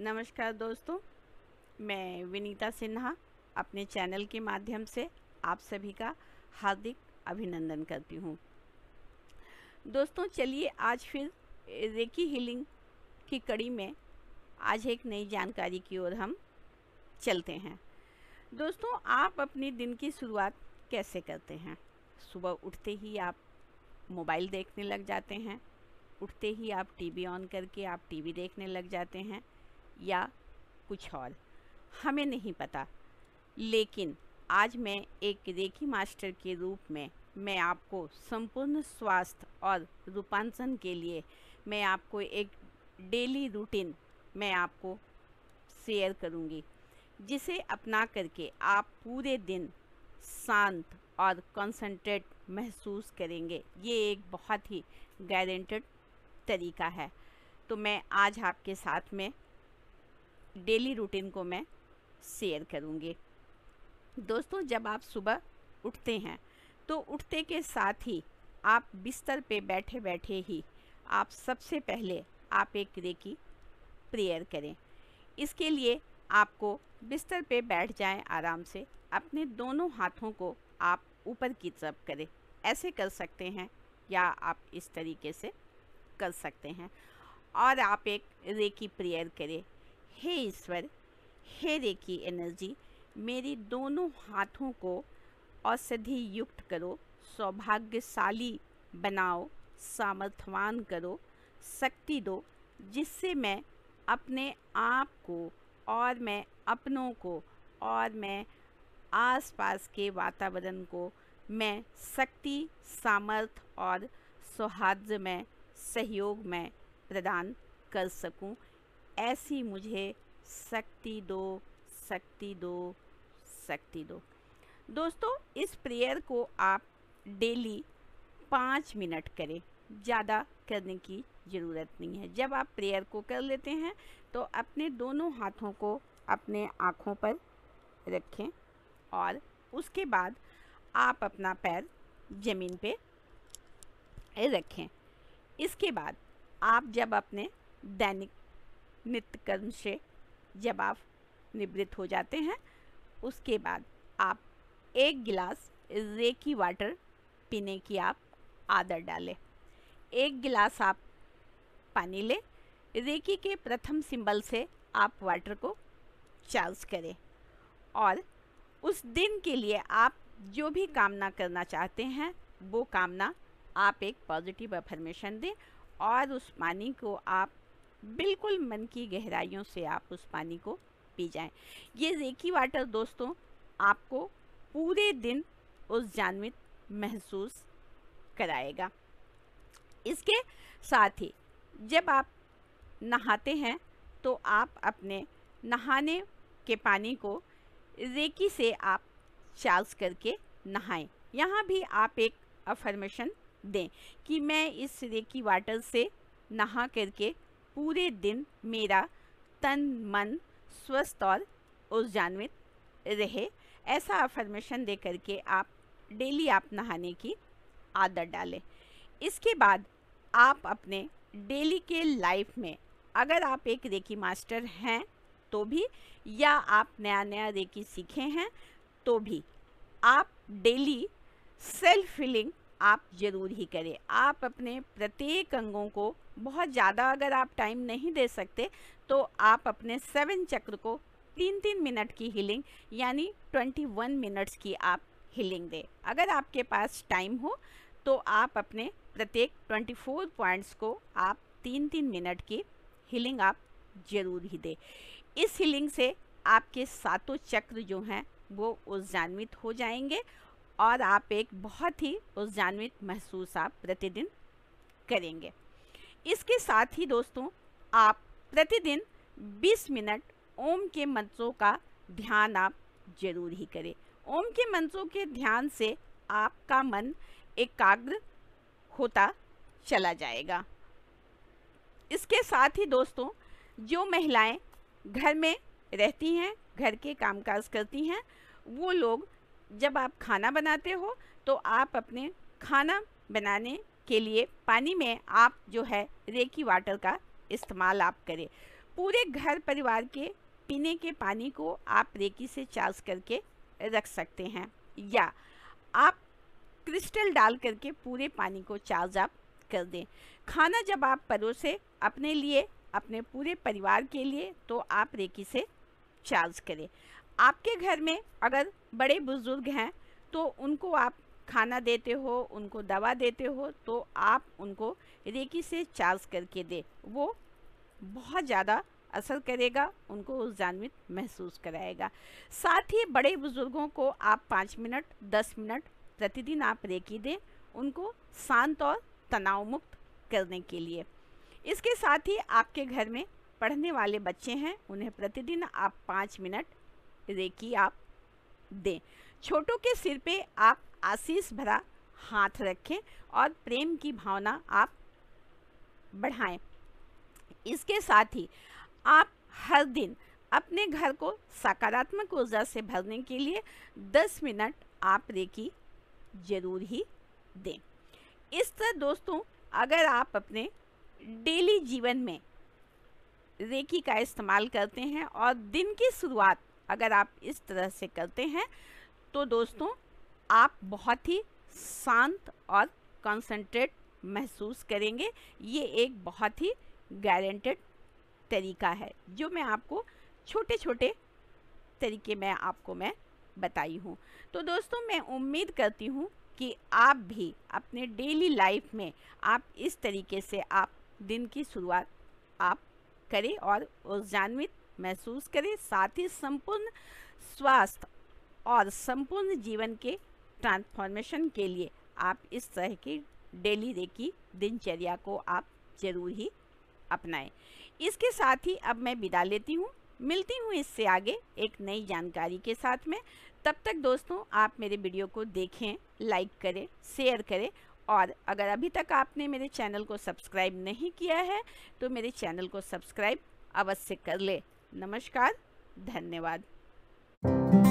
नमस्कार दोस्तों मैं विनीता सिन्हा अपने चैनल के माध्यम से आप सभी का हार्दिक अभिनंदन करती हूँ दोस्तों चलिए आज फिर रेकी हीलिंग की कड़ी में आज एक नई जानकारी की ओर हम चलते हैं दोस्तों आप अपने दिन की शुरुआत कैसे करते हैं सुबह उठते ही आप मोबाइल देखने लग जाते हैं उठते ही आप टीवी ऑन करके आप टीवी देखने लग जाते हैं या कुछ और हमें नहीं पता लेकिन आज मैं एक रेखी मास्टर के रूप में मैं आपको संपूर्ण स्वास्थ्य और रूपांतरण के लिए मैं आपको एक डेली रूटीन मैं आपको शेयर करूंगी जिसे अपना करके आप पूरे दिन शांत और कंसंट्रेट महसूस करेंगे ये एक बहुत ही गारंटेड तरीका है तो मैं आज आपके साथ में डेली रूटीन को मैं शेयर करूँगी दोस्तों जब आप सुबह उठते हैं तो उठते के साथ ही आप बिस्तर पे बैठे बैठे ही आप सबसे पहले आप एक रेकी प्रेयर करें इसके लिए आपको बिस्तर पे बैठ जाएं आराम से अपने दोनों हाथों को आप ऊपर की तरफ करें ऐसे कर सकते हैं या आप इस तरीके से कर सकते हैं और आप एक रेकी प्रेयर करें हे ईश्वर हे रेकी एनर्जी मेरी दोनों हाथों को औषधि युक्त करो सौभाग्यशाली बनाओ सामर्थवान करो शक्ति दो जिससे मैं अपने आप को और मैं अपनों को और मैं आसपास के वातावरण को मैं शक्ति सामर्थ और सौहार्द में सहयोग में प्रदान कर सकूं ऐसी मुझे शक्ति दो शक्ति दो शक्ति दो दोस्तों इस प्रेयर को आप डेली पाँच मिनट करें ज़्यादा करने की ज़रूरत नहीं है जब आप प्रेयर को कर लेते हैं तो अपने दोनों हाथों को अपने आँखों पर रखें और उसके बाद आप अपना पैर ज़मीन पे रखें इसके बाद आप जब अपने दैनिक नित्य कर्म से जब आप निवृत्त हो जाते हैं उसके बाद आप एक गिलास रेकी वाटर पीने की आप आदत डालें एक गिलास आप पानी ले रेकी के प्रथम सिंबल से आप वाटर को चार्ज करें और उस दिन के लिए आप जो भी कामना करना चाहते हैं वो कामना आप एक पॉजिटिव अफर्मेशन दें और उस पानी को आप बिल्कुल मन की गहराइयों से आप उस पानी को पी जाएं ये रेकी वाटर दोस्तों आपको पूरे दिन उस जानवित महसूस कराएगा इसके साथ ही जब आप नहाते हैं तो आप अपने नहाने के पानी को रेकी से आप चार्ज करके नहाएं यहाँ भी आप एक अफर्मेशन दें कि मैं इस रेकी वाटर से नहा करके पूरे दिन मेरा तन मन स्वस्थ और ऊर्जान्वित रहे ऐसा अफर्मेशन दे करके आप डेली आप नहाने की आदत डालें इसके बाद आप अपने डेली के लाइफ में अगर आप एक रेकी मास्टर हैं तो भी या आप नया नया रेकी सीखे हैं तो भी आप डेली सेल्फ फीलिंग आप ज़रूर ही करें आप अपने प्रत्येक अंगों को बहुत ज़्यादा अगर आप टाइम नहीं दे सकते तो आप अपने सेवन चक्र को तीन तीन मिनट की हीलिंग यानी ट्वेंटी वन मिनट्स की आप हीलिंग दें अगर आपके पास टाइम हो तो आप अपने प्रत्येक 24 पॉइंट्स को आप तीन तीन मिनट की हीलिंग आप जरूर ही दें इस हीलिंग से आपके सातों चक्र जो हैं वो उज्जान्वित हो जाएंगे और आप एक बहुत ही उज्जान्वित महसूस आप प्रतिदिन करेंगे इसके साथ ही दोस्तों आप प्रतिदिन 20 मिनट ओम के मंत्रों का ध्यान आप जरूर ही करें ओम के मंत्रों के ध्यान से आपका मन एकाग्र होता चला जाएगा इसके साथ ही दोस्तों जो महिलाएं घर में रहती हैं घर के कामकाज करती हैं वो लोग जब आप खाना बनाते हो तो आप अपने खाना बनाने के लिए पानी में आप जो है रेकी वाटर का इस्तेमाल आप करें पूरे घर परिवार के पीने के पानी को आप रेकी से चार्ज करके रख सकते हैं या आप क्रिस्टल डाल करके पूरे पानी को चार्ज अप कर दें खाना जब आप परोसे अपने लिए अपने पूरे परिवार के लिए तो आप रेकी से चार्ज करें आपके घर में अगर बड़े बुज़ुर्ग हैं तो उनको आप खाना देते हो उनको दवा देते हो तो आप उनको रेकी से चार्ज करके दे वो बहुत ज़्यादा असर करेगा उनको उजानवित महसूस कराएगा साथ ही बड़े बुज़ुर्गों को आप पाँच मिनट दस मिनट प्रतिदिन आप रेकी दें उनको शांत और तनाव मुक्त करने के लिए इसके साथ ही आपके घर में पढ़ने वाले बच्चे हैं उन्हें प्रतिदिन आप पाँच मिनट रेकी आप दें छोटों के सिर पे आप आशीष भरा हाथ रखें और प्रेम की भावना आप बढ़ाएं इसके साथ ही आप हर दिन अपने घर को सकारात्मक ऊर्जा से भरने के लिए 10 मिनट आप रेकी ज़रूर ही दें इस तरह दोस्तों अगर आप अपने डेली जीवन में रेकी का इस्तेमाल करते हैं और दिन की शुरुआत अगर आप इस तरह से करते हैं तो दोस्तों आप बहुत ही शांत और कंसंट्रेट महसूस करेंगे ये एक बहुत ही गारंटेड तरीका है जो मैं आपको छोटे छोटे तरीके में आपको मैं बताई हूँ तो दोस्तों मैं उम्मीद करती हूँ कि आप भी अपने डेली लाइफ में आप इस तरीके से आप दिन की शुरुआत आप करें और जानवित महसूस करें साथ ही संपूर्ण स्वास्थ्य और संपूर्ण जीवन के ट्रांसफॉर्मेशन के लिए आप इस तरह की डेली रेकी दिनचर्या को आप जरूर ही अपनाएं इसके साथ ही अब मैं विदा लेती हूँ मिलती हूँ इससे आगे एक नई जानकारी के साथ में तब तक दोस्तों आप मेरे वीडियो को देखें लाइक करें शेयर करें और अगर अभी तक आपने मेरे चैनल को सब्सक्राइब नहीं किया है तो मेरे चैनल को सब्सक्राइब अवश्य कर ले नमस्कार धन्यवाद